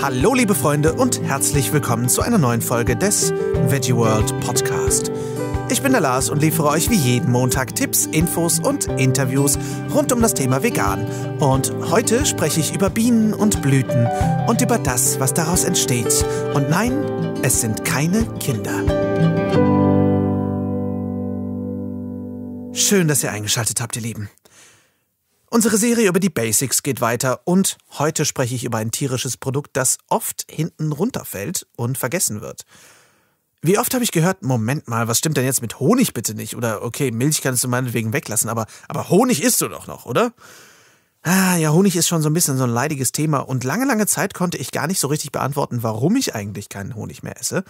Hallo liebe Freunde und herzlich willkommen zu einer neuen Folge des Veggie World Podcast. Ich bin der Lars und liefere euch wie jeden Montag Tipps, Infos und Interviews rund um das Thema Vegan. Und heute spreche ich über Bienen und Blüten und über das, was daraus entsteht. Und nein, es sind keine Kinder. Schön, dass ihr eingeschaltet habt, ihr Lieben. Unsere Serie über die Basics geht weiter und heute spreche ich über ein tierisches Produkt, das oft hinten runterfällt und vergessen wird. Wie oft habe ich gehört, Moment mal, was stimmt denn jetzt mit Honig bitte nicht? Oder okay, Milch kannst du meinetwegen weglassen, aber, aber Honig isst du doch noch, oder? Ah, ja, Honig ist schon so ein bisschen so ein leidiges Thema und lange, lange Zeit konnte ich gar nicht so richtig beantworten, warum ich eigentlich keinen Honig mehr esse.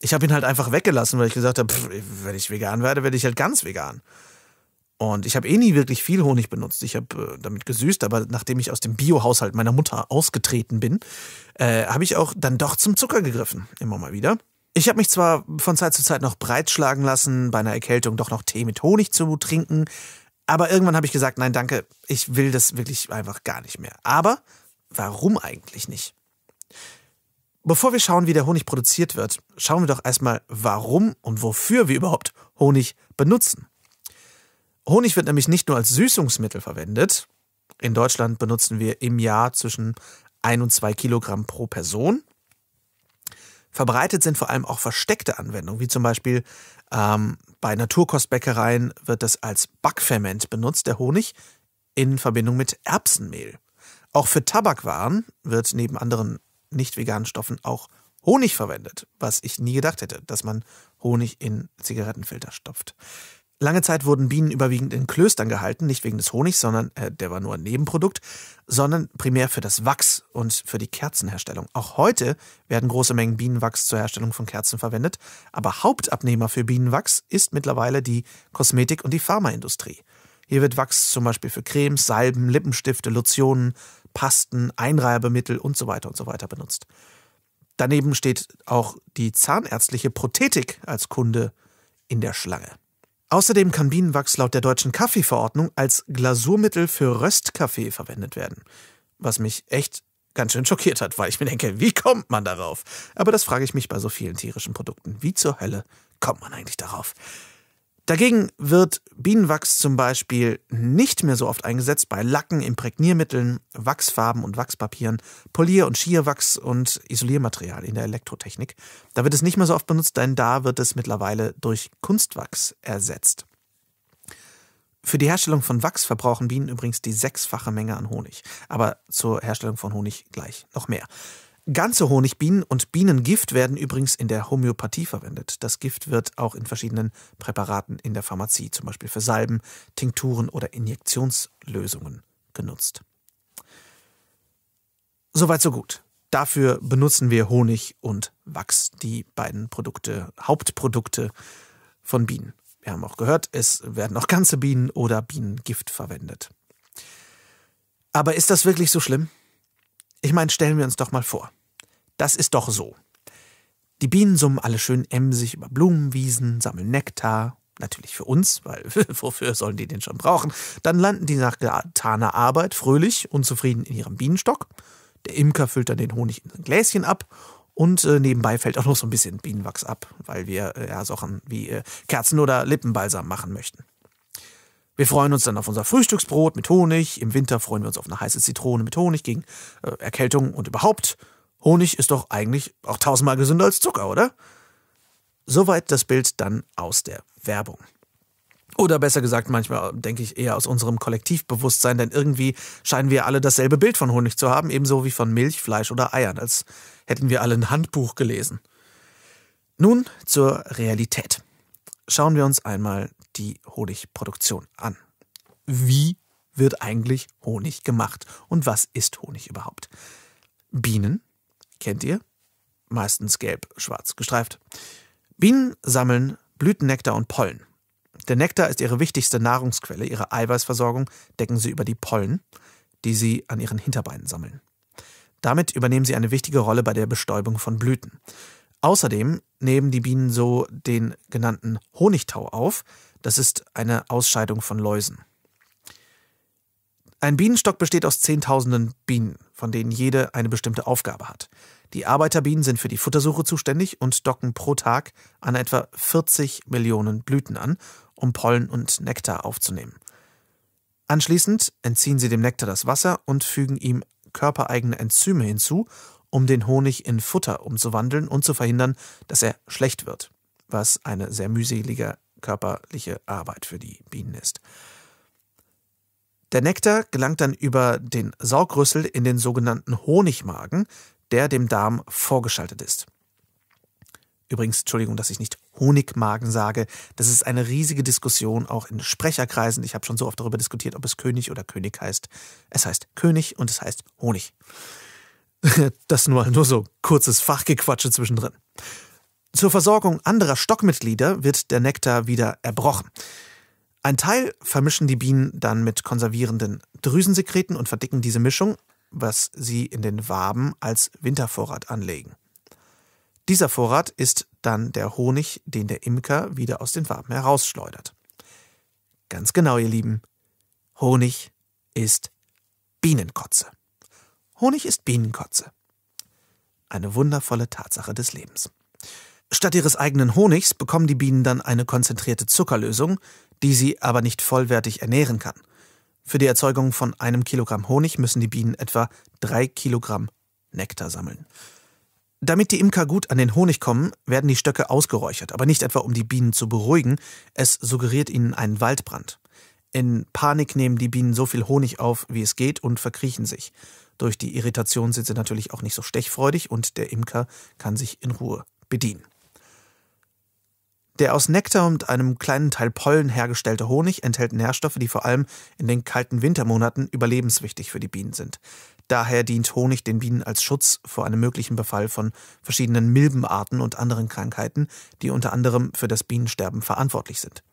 Ich habe ihn halt einfach weggelassen, weil ich gesagt habe, wenn ich vegan werde, werde ich halt ganz vegan. Und ich habe eh nie wirklich viel Honig benutzt. Ich habe äh, damit gesüßt, aber nachdem ich aus dem Biohaushalt meiner Mutter ausgetreten bin, äh, habe ich auch dann doch zum Zucker gegriffen. Immer mal wieder. Ich habe mich zwar von Zeit zu Zeit noch breitschlagen lassen, bei einer Erkältung doch noch Tee mit Honig zu trinken, aber irgendwann habe ich gesagt, nein, danke, ich will das wirklich einfach gar nicht mehr. Aber warum eigentlich nicht? Bevor wir schauen, wie der Honig produziert wird, schauen wir doch erstmal, warum und wofür wir überhaupt Honig benutzen. Honig wird nämlich nicht nur als Süßungsmittel verwendet. In Deutschland benutzen wir im Jahr zwischen 1 und 2 Kilogramm pro Person. Verbreitet sind vor allem auch versteckte Anwendungen, wie zum Beispiel ähm, bei Naturkostbäckereien wird das als Backferment benutzt, der Honig, in Verbindung mit Erbsenmehl. Auch für Tabakwaren wird neben anderen nicht veganen Stoffen auch Honig verwendet, was ich nie gedacht hätte, dass man Honig in Zigarettenfilter stopft. Lange Zeit wurden Bienen überwiegend in Klöstern gehalten, nicht wegen des Honigs, sondern äh, der war nur ein Nebenprodukt, sondern primär für das Wachs und für die Kerzenherstellung. Auch heute werden große Mengen Bienenwachs zur Herstellung von Kerzen verwendet, aber Hauptabnehmer für Bienenwachs ist mittlerweile die Kosmetik- und die Pharmaindustrie. Hier wird Wachs zum Beispiel für Cremes, Salben, Lippenstifte, Lotionen, Pasten, Einreibemittel und so weiter und so weiter benutzt. Daneben steht auch die zahnärztliche Prothetik als Kunde in der Schlange. Außerdem kann Bienenwachs laut der deutschen Kaffeeverordnung als Glasurmittel für Röstkaffee verwendet werden. Was mich echt ganz schön schockiert hat, weil ich mir denke, wie kommt man darauf? Aber das frage ich mich bei so vielen tierischen Produkten. Wie zur Hölle kommt man eigentlich darauf? Dagegen wird Bienenwachs zum Beispiel nicht mehr so oft eingesetzt bei Lacken, Imprägniermitteln, Wachsfarben und Wachspapieren, Polier- und Schierwachs und Isoliermaterial in der Elektrotechnik. Da wird es nicht mehr so oft benutzt, denn da wird es mittlerweile durch Kunstwachs ersetzt. Für die Herstellung von Wachs verbrauchen Bienen übrigens die sechsfache Menge an Honig, aber zur Herstellung von Honig gleich noch mehr. Ganze Honigbienen und Bienengift werden übrigens in der Homöopathie verwendet. Das Gift wird auch in verschiedenen Präparaten in der Pharmazie, zum Beispiel für Salben, Tinkturen oder Injektionslösungen, genutzt. Soweit, so gut. Dafür benutzen wir Honig und Wachs, die beiden Produkte, Hauptprodukte von Bienen. Wir haben auch gehört, es werden auch ganze Bienen oder Bienengift verwendet. Aber ist das wirklich so schlimm? Ich meine, stellen wir uns doch mal vor. Das ist doch so. Die Bienen summen alle schön emsig über Blumenwiesen, sammeln Nektar, natürlich für uns, weil wofür sollen die den schon brauchen? Dann landen die nach getaner Arbeit fröhlich und zufrieden in ihrem Bienenstock. Der Imker füllt dann den Honig in ein Gläschen ab und äh, nebenbei fällt auch noch so ein bisschen Bienenwachs ab, weil wir äh, ja Sachen wie äh, Kerzen oder Lippenbalsam machen möchten. Wir freuen uns dann auf unser Frühstücksbrot mit Honig. Im Winter freuen wir uns auf eine heiße Zitrone mit Honig gegen äh, Erkältung und überhaupt. Honig ist doch eigentlich auch tausendmal gesünder als Zucker, oder? Soweit das Bild dann aus der Werbung. Oder besser gesagt, manchmal denke ich eher aus unserem Kollektivbewusstsein, denn irgendwie scheinen wir alle dasselbe Bild von Honig zu haben, ebenso wie von Milch, Fleisch oder Eiern, als hätten wir alle ein Handbuch gelesen. Nun zur Realität. Schauen wir uns einmal die Honigproduktion an. Wie wird eigentlich Honig gemacht und was ist Honig überhaupt? Bienen Kennt ihr? Meistens gelb-schwarz gestreift. Bienen sammeln Blütennektar und Pollen. Der Nektar ist ihre wichtigste Nahrungsquelle. Ihre Eiweißversorgung decken sie über die Pollen, die sie an ihren Hinterbeinen sammeln. Damit übernehmen sie eine wichtige Rolle bei der Bestäubung von Blüten. Außerdem nehmen die Bienen so den genannten Honigtau auf. Das ist eine Ausscheidung von Läusen. Ein Bienenstock besteht aus Zehntausenden Bienen von denen jede eine bestimmte Aufgabe hat. Die Arbeiterbienen sind für die Futtersuche zuständig und docken pro Tag an etwa 40 Millionen Blüten an, um Pollen und Nektar aufzunehmen. Anschließend entziehen sie dem Nektar das Wasser und fügen ihm körpereigene Enzyme hinzu, um den Honig in Futter umzuwandeln und zu verhindern, dass er schlecht wird, was eine sehr mühselige körperliche Arbeit für die Bienen ist. Der Nektar gelangt dann über den Saugrüssel in den sogenannten Honigmagen, der dem Darm vorgeschaltet ist. Übrigens, Entschuldigung, dass ich nicht Honigmagen sage. Das ist eine riesige Diskussion, auch in Sprecherkreisen. Ich habe schon so oft darüber diskutiert, ob es König oder König heißt. Es heißt König und es heißt Honig. Das nur, nur so kurzes Fachgequatsche zwischendrin. Zur Versorgung anderer Stockmitglieder wird der Nektar wieder erbrochen. Ein Teil vermischen die Bienen dann mit konservierenden Drüsensekreten und verdicken diese Mischung, was sie in den Waben als Wintervorrat anlegen. Dieser Vorrat ist dann der Honig, den der Imker wieder aus den Waben herausschleudert. Ganz genau, ihr Lieben. Honig ist Bienenkotze. Honig ist Bienenkotze. Eine wundervolle Tatsache des Lebens. Statt ihres eigenen Honigs bekommen die Bienen dann eine konzentrierte Zuckerlösung, die sie aber nicht vollwertig ernähren kann. Für die Erzeugung von einem Kilogramm Honig müssen die Bienen etwa drei Kilogramm Nektar sammeln. Damit die Imker gut an den Honig kommen, werden die Stöcke ausgeräuchert, aber nicht etwa um die Bienen zu beruhigen, es suggeriert ihnen einen Waldbrand. In Panik nehmen die Bienen so viel Honig auf, wie es geht, und verkriechen sich. Durch die Irritation sind sie natürlich auch nicht so stechfreudig und der Imker kann sich in Ruhe bedienen. Der aus Nektar und einem kleinen Teil Pollen hergestellte Honig enthält Nährstoffe, die vor allem in den kalten Wintermonaten überlebenswichtig für die Bienen sind. Daher dient Honig den Bienen als Schutz vor einem möglichen Befall von verschiedenen Milbenarten und anderen Krankheiten, die unter anderem für das Bienensterben verantwortlich sind.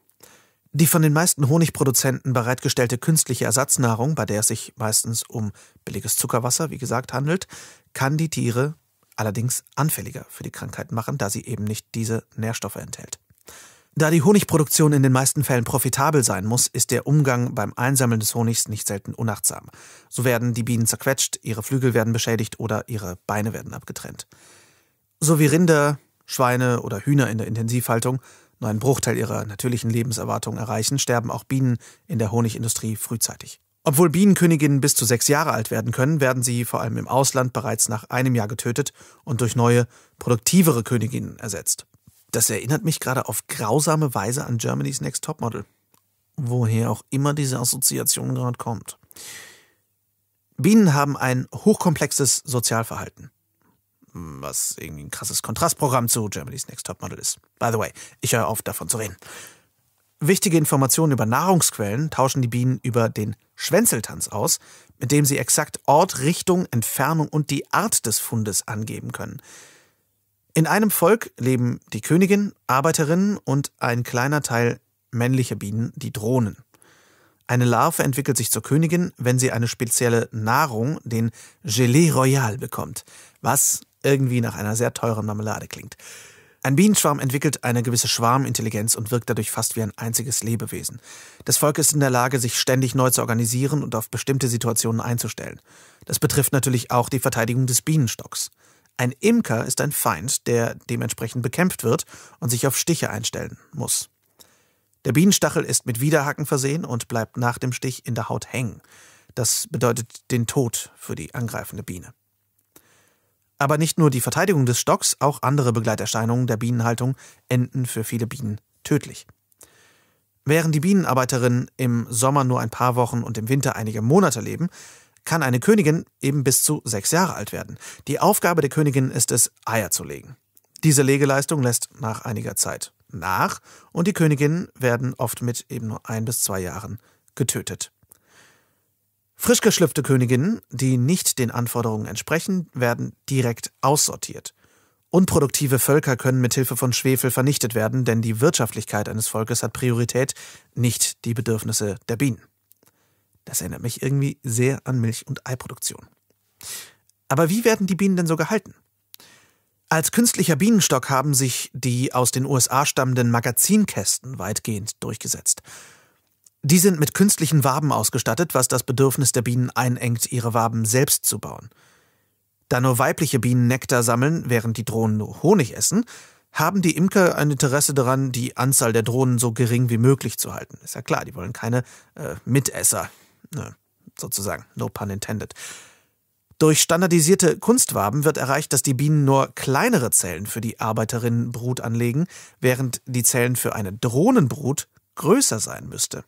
Die von den meisten Honigproduzenten bereitgestellte künstliche Ersatznahrung, bei der es sich meistens um billiges Zuckerwasser, wie gesagt, handelt, kann die Tiere allerdings anfälliger für die Krankheit machen, da sie eben nicht diese Nährstoffe enthält. Da die Honigproduktion in den meisten Fällen profitabel sein muss, ist der Umgang beim Einsammeln des Honigs nicht selten unachtsam. So werden die Bienen zerquetscht, ihre Flügel werden beschädigt oder ihre Beine werden abgetrennt. So wie Rinder, Schweine oder Hühner in der Intensivhaltung nur einen Bruchteil ihrer natürlichen Lebenserwartung erreichen, sterben auch Bienen in der Honigindustrie frühzeitig. Obwohl Bienenköniginnen bis zu sechs Jahre alt werden können, werden sie vor allem im Ausland bereits nach einem Jahr getötet und durch neue, produktivere Königinnen ersetzt. Das erinnert mich gerade auf grausame Weise an Germany's Next Topmodel. Woher auch immer diese Assoziation gerade kommt. Bienen haben ein hochkomplexes Sozialverhalten. Was irgendwie ein krasses Kontrastprogramm zu Germany's Next Topmodel ist. By the way, ich höre auf, davon zu reden. Wichtige Informationen über Nahrungsquellen tauschen die Bienen über den Schwänzeltanz aus, mit dem sie exakt Ort, Richtung, Entfernung und die Art des Fundes angeben können. In einem Volk leben die Königin, Arbeiterinnen und ein kleiner Teil männlicher Bienen, die Drohnen. Eine Larve entwickelt sich zur Königin, wenn sie eine spezielle Nahrung, den Gelee Royal, bekommt, was irgendwie nach einer sehr teuren Marmelade klingt. Ein Bienenschwarm entwickelt eine gewisse Schwarmintelligenz und wirkt dadurch fast wie ein einziges Lebewesen. Das Volk ist in der Lage, sich ständig neu zu organisieren und auf bestimmte Situationen einzustellen. Das betrifft natürlich auch die Verteidigung des Bienenstocks. Ein Imker ist ein Feind, der dementsprechend bekämpft wird und sich auf Stiche einstellen muss. Der Bienenstachel ist mit Widerhaken versehen und bleibt nach dem Stich in der Haut hängen. Das bedeutet den Tod für die angreifende Biene. Aber nicht nur die Verteidigung des Stocks, auch andere Begleiterscheinungen der Bienenhaltung enden für viele Bienen tödlich. Während die Bienenarbeiterinnen im Sommer nur ein paar Wochen und im Winter einige Monate leben, kann eine Königin eben bis zu sechs Jahre alt werden. Die Aufgabe der Königin ist es, Eier zu legen. Diese Legeleistung lässt nach einiger Zeit nach und die Königinnen werden oft mit eben nur ein bis zwei Jahren getötet. Frisch geschlüpfte Königinnen, die nicht den Anforderungen entsprechen, werden direkt aussortiert. Unproduktive Völker können mit Hilfe von Schwefel vernichtet werden, denn die Wirtschaftlichkeit eines Volkes hat Priorität, nicht die Bedürfnisse der Bienen. Das erinnert mich irgendwie sehr an Milch- und Eiproduktion. Aber wie werden die Bienen denn so gehalten? Als künstlicher Bienenstock haben sich die aus den USA stammenden Magazinkästen weitgehend durchgesetzt. Die sind mit künstlichen Waben ausgestattet, was das Bedürfnis der Bienen einengt, ihre Waben selbst zu bauen. Da nur weibliche Bienen Nektar sammeln, während die Drohnen nur Honig essen, haben die Imker ein Interesse daran, die Anzahl der Drohnen so gering wie möglich zu halten. Ist ja klar, die wollen keine äh, Mitesser sozusagen, no pun intended. Durch standardisierte Kunstwaben wird erreicht, dass die Bienen nur kleinere Zellen für die Arbeiterinnenbrut anlegen, während die Zellen für eine Drohnenbrut größer sein müsste.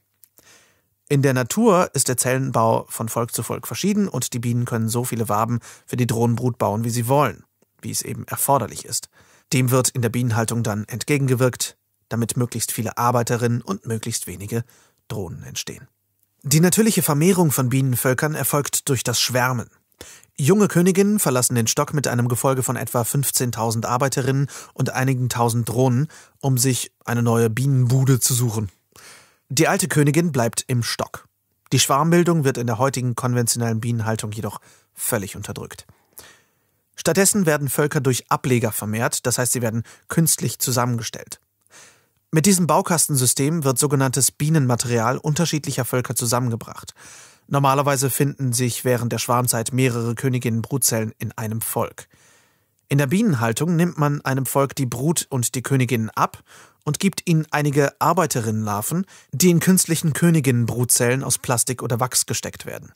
In der Natur ist der Zellenbau von Volk zu Volk verschieden und die Bienen können so viele Waben für die Drohnenbrut bauen, wie sie wollen, wie es eben erforderlich ist. Dem wird in der Bienenhaltung dann entgegengewirkt, damit möglichst viele Arbeiterinnen und möglichst wenige Drohnen entstehen. Die natürliche Vermehrung von Bienenvölkern erfolgt durch das Schwärmen. Junge Königinnen verlassen den Stock mit einem Gefolge von etwa 15.000 Arbeiterinnen und einigen tausend Drohnen, um sich eine neue Bienenbude zu suchen. Die alte Königin bleibt im Stock. Die Schwarmbildung wird in der heutigen konventionellen Bienenhaltung jedoch völlig unterdrückt. Stattdessen werden Völker durch Ableger vermehrt, das heißt, sie werden künstlich zusammengestellt. Mit diesem Baukastensystem wird sogenanntes Bienenmaterial unterschiedlicher Völker zusammengebracht. Normalerweise finden sich während der Schwarmzeit mehrere Königinnenbrutzellen in einem Volk. In der Bienenhaltung nimmt man einem Volk die Brut und die Königinnen ab und gibt ihnen einige Arbeiterinnenlarven, die in künstlichen Königinnenbrutzellen aus Plastik oder Wachs gesteckt werden.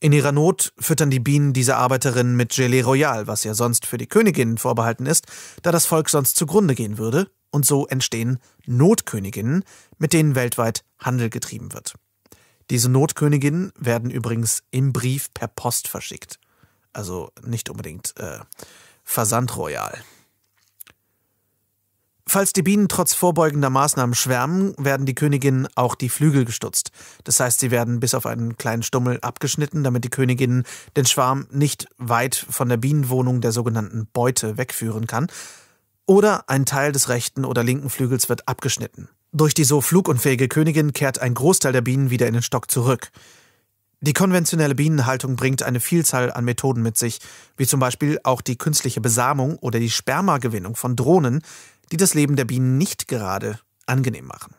In ihrer Not füttern die Bienen diese Arbeiterinnen mit Gelee Royal, was ja sonst für die Königinnen vorbehalten ist, da das Volk sonst zugrunde gehen würde, und so entstehen Notköniginnen, mit denen weltweit Handel getrieben wird. Diese Notköniginnen werden übrigens im Brief per Post verschickt. Also nicht unbedingt äh, Versandroyal. Falls die Bienen trotz vorbeugender Maßnahmen schwärmen, werden die Königinnen auch die Flügel gestutzt. Das heißt, sie werden bis auf einen kleinen Stummel abgeschnitten, damit die Königinnen den Schwarm nicht weit von der Bienenwohnung der sogenannten Beute wegführen kann. Oder ein Teil des rechten oder linken Flügels wird abgeschnitten. Durch die so flugunfähige Königin kehrt ein Großteil der Bienen wieder in den Stock zurück. Die konventionelle Bienenhaltung bringt eine Vielzahl an Methoden mit sich, wie zum Beispiel auch die künstliche Besamung oder die Spermagewinnung von Drohnen, die das Leben der Bienen nicht gerade angenehm machen.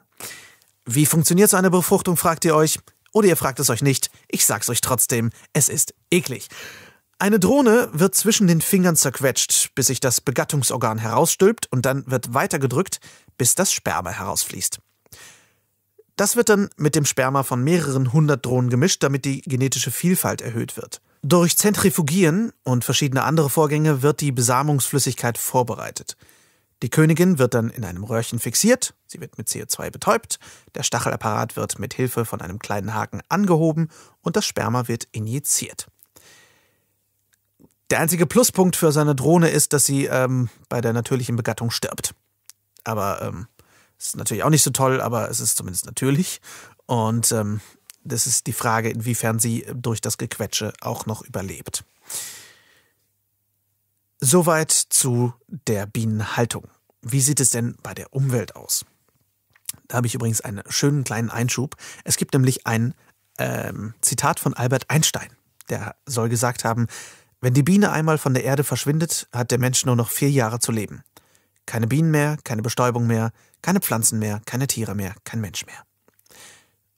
Wie funktioniert so eine Befruchtung, fragt ihr euch? Oder ihr fragt es euch nicht. Ich sag's euch trotzdem, es ist eklig. Eine Drohne wird zwischen den Fingern zerquetscht, bis sich das Begattungsorgan herausstülpt und dann wird weitergedrückt, bis das Sperma herausfließt. Das wird dann mit dem Sperma von mehreren hundert Drohnen gemischt, damit die genetische Vielfalt erhöht wird. Durch Zentrifugieren und verschiedene andere Vorgänge wird die Besamungsflüssigkeit vorbereitet. Die Königin wird dann in einem Röhrchen fixiert, sie wird mit CO2 betäubt, der Stachelapparat wird mit Hilfe von einem kleinen Haken angehoben und das Sperma wird injiziert. Der einzige Pluspunkt für seine Drohne ist, dass sie ähm, bei der natürlichen Begattung stirbt. Aber ähm, ist natürlich auch nicht so toll, aber es ist zumindest natürlich. Und ähm, das ist die Frage, inwiefern sie durch das Gequetsche auch noch überlebt. Soweit zu der Bienenhaltung. Wie sieht es denn bei der Umwelt aus? Da habe ich übrigens einen schönen kleinen Einschub. Es gibt nämlich ein ähm, Zitat von Albert Einstein. Der soll gesagt haben, wenn die Biene einmal von der Erde verschwindet, hat der Mensch nur noch vier Jahre zu leben. Keine Bienen mehr, keine Bestäubung mehr, keine Pflanzen mehr, keine Tiere mehr, kein Mensch mehr.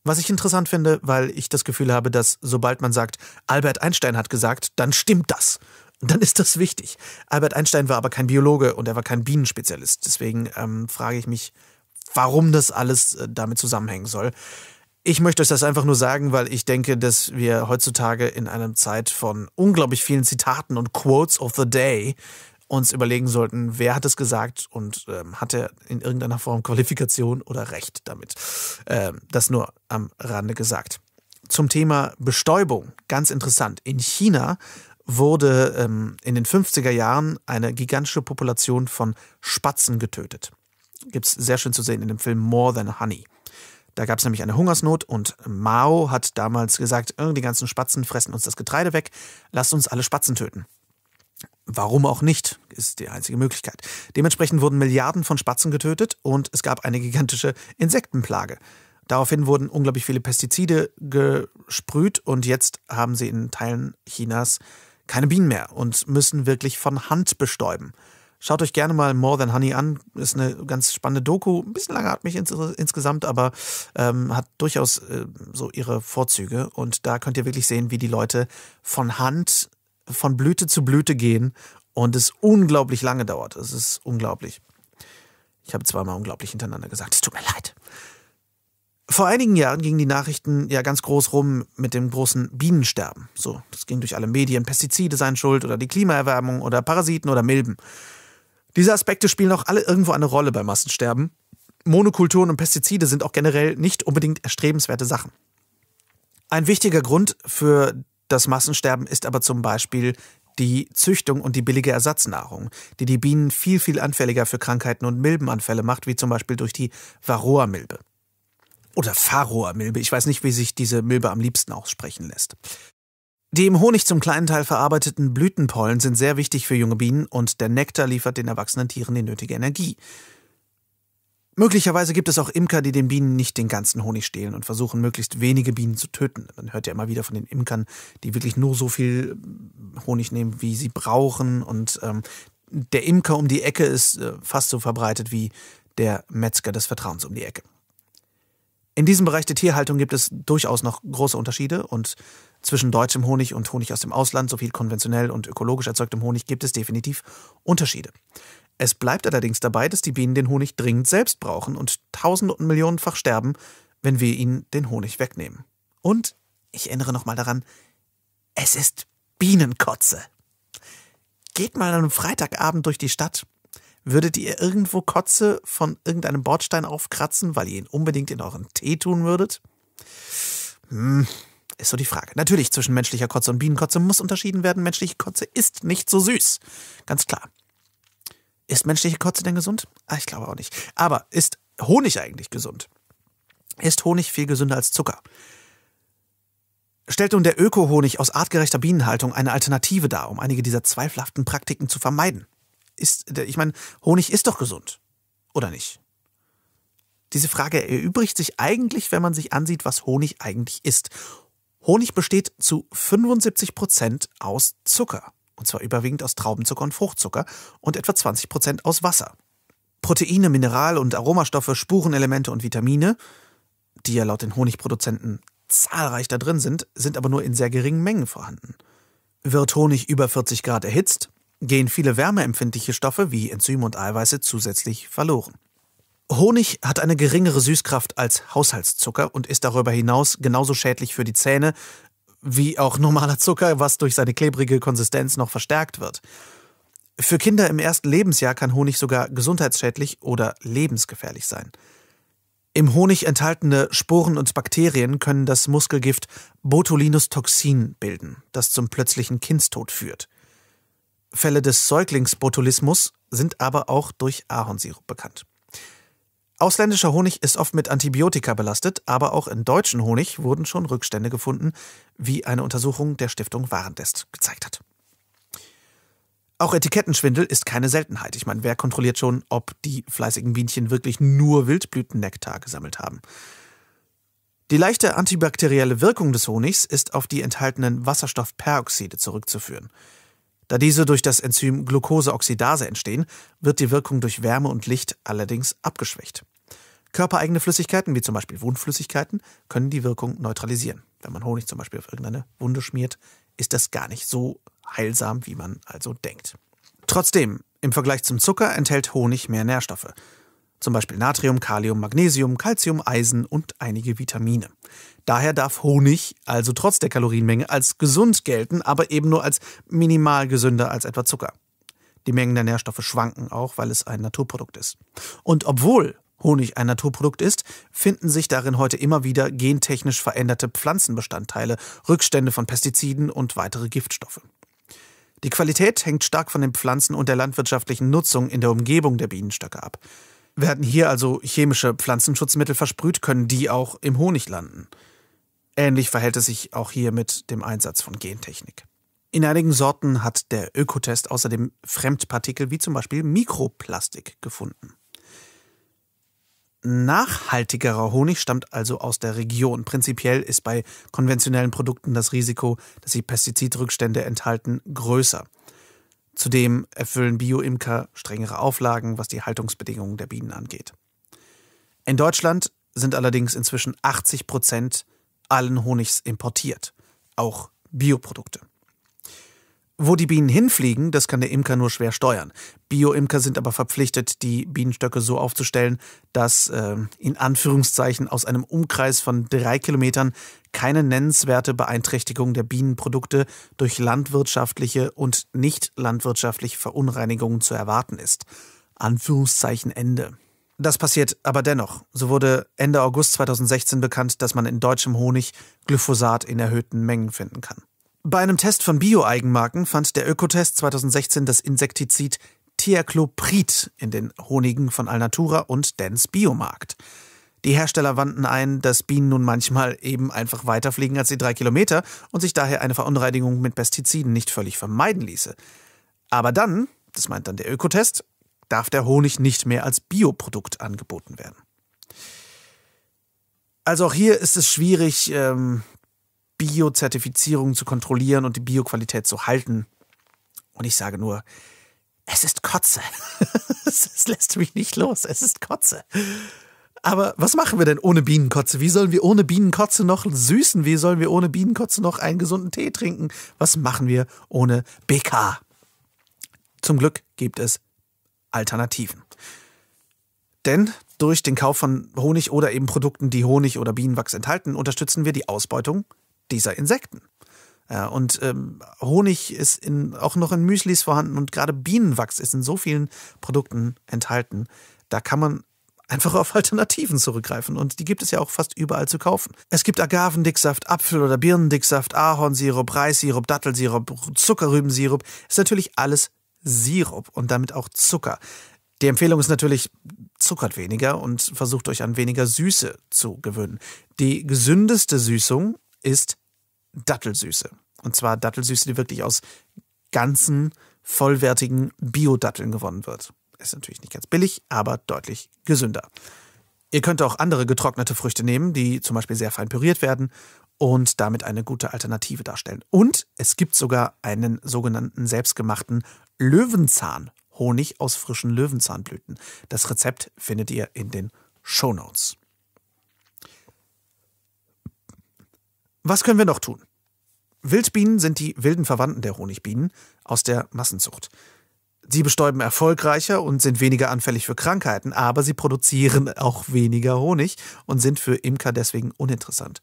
Was ich interessant finde, weil ich das Gefühl habe, dass sobald man sagt, Albert Einstein hat gesagt, dann stimmt das. dann ist das wichtig. Albert Einstein war aber kein Biologe und er war kein Bienenspezialist. Deswegen ähm, frage ich mich, warum das alles äh, damit zusammenhängen soll. Ich möchte euch das einfach nur sagen, weil ich denke, dass wir heutzutage in einer Zeit von unglaublich vielen Zitaten und Quotes of the Day uns überlegen sollten, wer hat es gesagt und ähm, hat er in irgendeiner Form Qualifikation oder Recht damit. Ähm, das nur am Rande gesagt. Zum Thema Bestäubung, ganz interessant. In China wurde ähm, in den 50er Jahren eine gigantische Population von Spatzen getötet. Gibt es sehr schön zu sehen in dem Film More Than Honey. Da gab es nämlich eine Hungersnot und Mao hat damals gesagt, äh, die ganzen Spatzen fressen uns das Getreide weg, lasst uns alle Spatzen töten. Warum auch nicht, ist die einzige Möglichkeit. Dementsprechend wurden Milliarden von Spatzen getötet und es gab eine gigantische Insektenplage. Daraufhin wurden unglaublich viele Pestizide gesprüht und jetzt haben sie in Teilen Chinas keine Bienen mehr und müssen wirklich von Hand bestäuben. Schaut euch gerne mal More Than Honey an. Ist eine ganz spannende Doku. Ein bisschen lange langatmig ins, insgesamt, aber ähm, hat durchaus äh, so ihre Vorzüge. Und da könnt ihr wirklich sehen, wie die Leute von Hand, von Blüte zu Blüte gehen. Und es unglaublich lange dauert. Es ist unglaublich. Ich habe zweimal unglaublich hintereinander gesagt. Es tut mir leid. Vor einigen Jahren gingen die Nachrichten ja ganz groß rum mit dem großen Bienensterben. So, das ging durch alle Medien. Pestizide seien schuld oder die Klimaerwärmung oder Parasiten oder Milben. Diese Aspekte spielen auch alle irgendwo eine Rolle beim Massensterben. Monokulturen und Pestizide sind auch generell nicht unbedingt erstrebenswerte Sachen. Ein wichtiger Grund für das Massensterben ist aber zum Beispiel die Züchtung und die billige Ersatznahrung, die die Bienen viel, viel anfälliger für Krankheiten und Milbenanfälle macht, wie zum Beispiel durch die Varroa-Milbe. Oder Varroa-Milbe, ich weiß nicht, wie sich diese Milbe am liebsten aussprechen lässt. Die im Honig zum kleinen Teil verarbeiteten Blütenpollen sind sehr wichtig für junge Bienen und der Nektar liefert den erwachsenen Tieren die nötige Energie. Möglicherweise gibt es auch Imker, die den Bienen nicht den ganzen Honig stehlen und versuchen, möglichst wenige Bienen zu töten. Man hört ja immer wieder von den Imkern, die wirklich nur so viel äh, Honig nehmen, wie sie brauchen. Und ähm, der Imker um die Ecke ist äh, fast so verbreitet wie der Metzger des Vertrauens um die Ecke. In diesem Bereich der Tierhaltung gibt es durchaus noch große Unterschiede und zwischen deutschem Honig und Honig aus dem Ausland so viel konventionell und ökologisch erzeugtem Honig gibt es definitiv Unterschiede. Es bleibt allerdings dabei, dass die Bienen den Honig dringend selbst brauchen und tausend und millionenfach sterben, wenn wir ihnen den Honig wegnehmen. Und ich erinnere nochmal daran, es ist Bienenkotze. Geht mal am Freitagabend durch die Stadt Würdet ihr irgendwo Kotze von irgendeinem Bordstein aufkratzen, weil ihr ihn unbedingt in euren Tee tun würdet? Hm, ist so die Frage. Natürlich, zwischen menschlicher Kotze und Bienenkotze muss unterschieden werden. Menschliche Kotze ist nicht so süß. Ganz klar. Ist menschliche Kotze denn gesund? Ah, ich glaube auch nicht. Aber ist Honig eigentlich gesund? Ist Honig viel gesünder als Zucker? Stellt nun der Öko-Honig aus artgerechter Bienenhaltung eine Alternative dar, um einige dieser zweifelhaften Praktiken zu vermeiden? ist, ich meine, Honig ist doch gesund, oder nicht? Diese Frage erübrigt sich eigentlich, wenn man sich ansieht, was Honig eigentlich ist. Honig besteht zu 75 Prozent aus Zucker, und zwar überwiegend aus Traubenzucker und Fruchtzucker und etwa 20 Prozent aus Wasser. Proteine, Mineral- und Aromastoffe, Spurenelemente und Vitamine, die ja laut den Honigproduzenten zahlreich da drin sind, sind aber nur in sehr geringen Mengen vorhanden. Wird Honig über 40 Grad erhitzt, gehen viele wärmeempfindliche Stoffe wie Enzyme und Eiweiße zusätzlich verloren. Honig hat eine geringere Süßkraft als Haushaltszucker und ist darüber hinaus genauso schädlich für die Zähne wie auch normaler Zucker, was durch seine klebrige Konsistenz noch verstärkt wird. Für Kinder im ersten Lebensjahr kann Honig sogar gesundheitsschädlich oder lebensgefährlich sein. Im Honig enthaltene Sporen und Bakterien können das Muskelgift Botulinus Toxin bilden, das zum plötzlichen Kindstod führt. Fälle des Säuglingsbotulismus sind aber auch durch Ahornsirup bekannt. Ausländischer Honig ist oft mit Antibiotika belastet, aber auch in deutschen Honig wurden schon Rückstände gefunden, wie eine Untersuchung der Stiftung Warentest gezeigt hat. Auch Etikettenschwindel ist keine Seltenheit. Ich meine, wer kontrolliert schon, ob die fleißigen Bienchen wirklich nur Wildblütennektar gesammelt haben? Die leichte antibakterielle Wirkung des Honigs ist auf die enthaltenen Wasserstoffperoxide zurückzuführen. Da diese durch das Enzym Glucoseoxidase entstehen, wird die Wirkung durch Wärme und Licht allerdings abgeschwächt. Körpereigene Flüssigkeiten, wie zum Beispiel Wundflüssigkeiten, können die Wirkung neutralisieren. Wenn man Honig zum Beispiel auf irgendeine Wunde schmiert, ist das gar nicht so heilsam, wie man also denkt. Trotzdem, im Vergleich zum Zucker enthält Honig mehr Nährstoffe zum Beispiel Natrium, Kalium, Magnesium, Calcium, Eisen und einige Vitamine. Daher darf Honig also trotz der Kalorienmenge als gesund gelten, aber eben nur als minimal gesünder als etwa Zucker. Die Mengen der Nährstoffe schwanken auch, weil es ein Naturprodukt ist. Und obwohl Honig ein Naturprodukt ist, finden sich darin heute immer wieder gentechnisch veränderte Pflanzenbestandteile, Rückstände von Pestiziden und weitere Giftstoffe. Die Qualität hängt stark von den Pflanzen und der landwirtschaftlichen Nutzung in der Umgebung der Bienenstöcke ab. Werden hier also chemische Pflanzenschutzmittel versprüht, können die auch im Honig landen. Ähnlich verhält es sich auch hier mit dem Einsatz von Gentechnik. In einigen Sorten hat der Ökotest außerdem Fremdpartikel wie zum Beispiel Mikroplastik gefunden. Nachhaltigerer Honig stammt also aus der Region. Prinzipiell ist bei konventionellen Produkten das Risiko, dass sie Pestizidrückstände enthalten, größer. Zudem erfüllen Bioimker strengere Auflagen, was die Haltungsbedingungen der Bienen angeht. In Deutschland sind allerdings inzwischen 80 Prozent allen Honigs importiert, auch Bioprodukte. Wo die Bienen hinfliegen, das kann der Imker nur schwer steuern. Bio-Imker sind aber verpflichtet, die Bienenstöcke so aufzustellen, dass äh, in Anführungszeichen aus einem Umkreis von drei Kilometern keine nennenswerte Beeinträchtigung der Bienenprodukte durch landwirtschaftliche und nicht landwirtschaftliche Verunreinigungen zu erwarten ist. Anführungszeichen Ende. Das passiert aber dennoch. So wurde Ende August 2016 bekannt, dass man in deutschem Honig Glyphosat in erhöhten Mengen finden kann. Bei einem Test von Bio-Eigenmarken fand der Ökotest 2016 das Insektizid Thiacloprid in den Honigen von Alnatura und Dens Biomarkt. Die Hersteller wandten ein, dass Bienen nun manchmal eben einfach weiterfliegen als die drei Kilometer und sich daher eine Verunreinigung mit Pestiziden nicht völlig vermeiden ließe. Aber dann, das meint dann der Ökotest, darf der Honig nicht mehr als Bioprodukt angeboten werden. Also auch hier ist es schwierig, ähm, Biozertifizierung zu kontrollieren und die Bioqualität zu halten. Und ich sage nur, es ist Kotze. es lässt mich nicht los. Es ist Kotze. Aber was machen wir denn ohne Bienenkotze? Wie sollen wir ohne Bienenkotze noch süßen? Wie sollen wir ohne Bienenkotze noch einen gesunden Tee trinken? Was machen wir ohne BK? Zum Glück gibt es Alternativen. Denn durch den Kauf von Honig oder eben Produkten, die Honig oder Bienenwachs enthalten, unterstützen wir die Ausbeutung dieser Insekten. Äh, und ähm, Honig ist in, auch noch in Müslis vorhanden und gerade Bienenwachs ist in so vielen Produkten enthalten. Da kann man einfach auf Alternativen zurückgreifen und die gibt es ja auch fast überall zu kaufen. Es gibt Agavendicksaft, Apfel- oder Birnendicksaft, Ahornsirup, Reissirup, Dattelsirup, Zuckerrübensirup. Ist natürlich alles Sirup und damit auch Zucker. Die Empfehlung ist natürlich, zuckert weniger und versucht euch an weniger Süße zu gewöhnen. Die gesündeste Süßung ist Dattelsüße. Und zwar Dattelsüße, die wirklich aus ganzen, vollwertigen Bio-Datteln gewonnen wird. Ist natürlich nicht ganz billig, aber deutlich gesünder. Ihr könnt auch andere getrocknete Früchte nehmen, die zum Beispiel sehr fein püriert werden und damit eine gute Alternative darstellen. Und es gibt sogar einen sogenannten selbstgemachten Löwenzahn. Honig aus frischen Löwenzahnblüten. Das Rezept findet ihr in den Shownotes. Was können wir noch tun? Wildbienen sind die wilden Verwandten der Honigbienen aus der Massenzucht. Sie bestäuben erfolgreicher und sind weniger anfällig für Krankheiten, aber sie produzieren auch weniger Honig und sind für Imker deswegen uninteressant.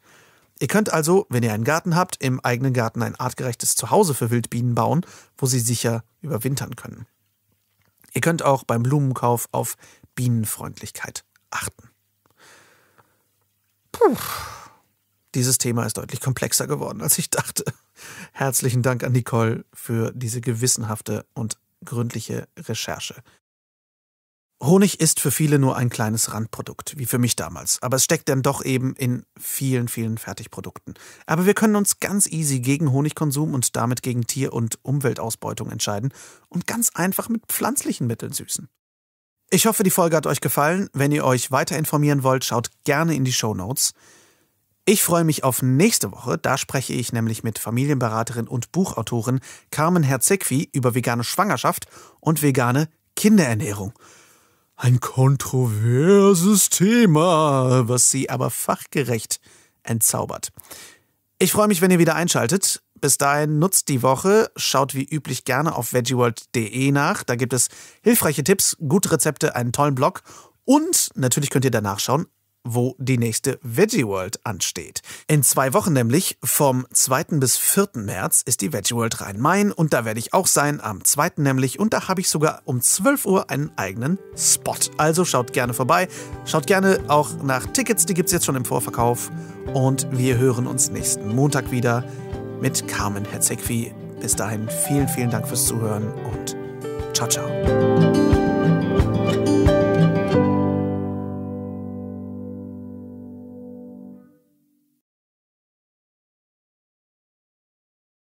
Ihr könnt also, wenn ihr einen Garten habt, im eigenen Garten ein artgerechtes Zuhause für Wildbienen bauen, wo sie sicher überwintern können. Ihr könnt auch beim Blumenkauf auf Bienenfreundlichkeit achten. Puh. Dieses Thema ist deutlich komplexer geworden, als ich dachte. Herzlichen Dank an Nicole für diese gewissenhafte und gründliche Recherche. Honig ist für viele nur ein kleines Randprodukt, wie für mich damals, aber es steckt dann doch eben in vielen, vielen Fertigprodukten. Aber wir können uns ganz easy gegen Honigkonsum und damit gegen Tier- und Umweltausbeutung entscheiden und ganz einfach mit pflanzlichen Mitteln süßen. Ich hoffe, die Folge hat euch gefallen. Wenn ihr euch weiter informieren wollt, schaut gerne in die Show Notes. Ich freue mich auf nächste Woche. Da spreche ich nämlich mit Familienberaterin und Buchautorin Carmen Herzegwi über vegane Schwangerschaft und vegane Kinderernährung. Ein kontroverses Thema, was sie aber fachgerecht entzaubert. Ich freue mich, wenn ihr wieder einschaltet. Bis dahin nutzt die Woche, schaut wie üblich gerne auf veggieworld.de nach. Da gibt es hilfreiche Tipps, gute Rezepte, einen tollen Blog und natürlich könnt ihr danach schauen wo die nächste Veggie World ansteht. In zwei Wochen nämlich, vom 2. bis 4. März, ist die Veggie World Rhein-Main und da werde ich auch sein, am 2. nämlich. Und da habe ich sogar um 12 Uhr einen eigenen Spot. Also schaut gerne vorbei, schaut gerne auch nach Tickets, die gibt es jetzt schon im Vorverkauf. Und wir hören uns nächsten Montag wieder mit Carmen Herzegwi. Bis dahin vielen, vielen Dank fürs Zuhören und ciao, ciao.